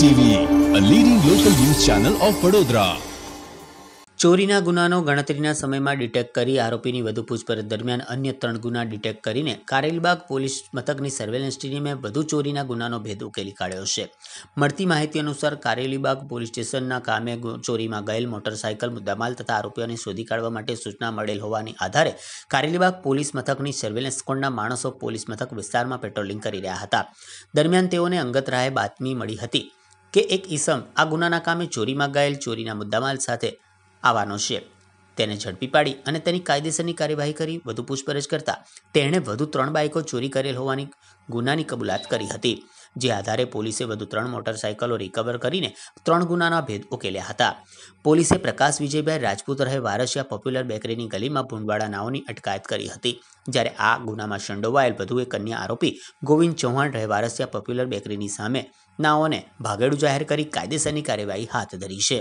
TV leading local news channel of Vadodara ચોરીના ગુનાનો ગણતરીના સમયમાં ડિટેક્ટ કરી આરોપીની વધુ પૂછપરછ દરમિયાન અન્ય ત્રણ ગુના ડિટેક્ટ કરીને કારેલીબાગ પોલીસ મથકની સર્વેલન્સ ટીમે વધુ ચોરીના ગુનાનો ભેદ ઉકેલી કાઢ્યો છે મળતી માહિતી અનુસાર કારેલીબાગ પોલીસ સ્ટેશનના કામે ચોરીમાં ગયેલ મોટરસાયકલ મુદ્દામાલ તથા આરોપીઓને શોધી કાઢવા માટે સૂચના મળેલ હોવાની આધારે કારેલીબાગ પોલીસ મથકની સર્વેલન્સ સ્કોડના માણસો પોલીસ મથક વિસ્તારમાં પેટ્રોલિંગ કરી રહ્યા હતા દરમિયાન તેઓને અંગત રાહે બાતમી મળી હતી કે એક ઈસમ આ ગુનાના કામે ચોરીમાં ગાયેલ ચોરીના મુદ્દામાલ સાથે આવવાનો છે તેને ઝડપી પાડી અને તેની કાયદેસરની કાર્યવાહી કરી વધુ પૂછપરછ કરતા તેણે વધુ ત્રણ બાઇકો ચોરી કરેલ હોવાની ગુનાની કબૂલાત કરી હતી જે આધારે પોલીસે વધુ ત્રણ મોટરસાયકલો રિકવર કરીને ત્રણ ગુનાના ભેદ ઉકેલ્યા હતા પોલીસે પ્રકાશ વિજયભાઈ રાજપૂત રહે વારસિયા પોપ્યુલર બેકરીની ગલીમાં ભૂંડવાડા નાઓની અટકાયત કરી હતી જ્યારે આ ગુનામાં સંડોવાયેલ વધુ એક અન્ય આરોપી ગોવિંદ ચૌહાણ રહે વારસિયા પોપ્યુલર બેકરીની સામે નાઓને ભાગેડું જાહેર કરી કાયદેસરની કાર્યવાહી હાથ ધરી છે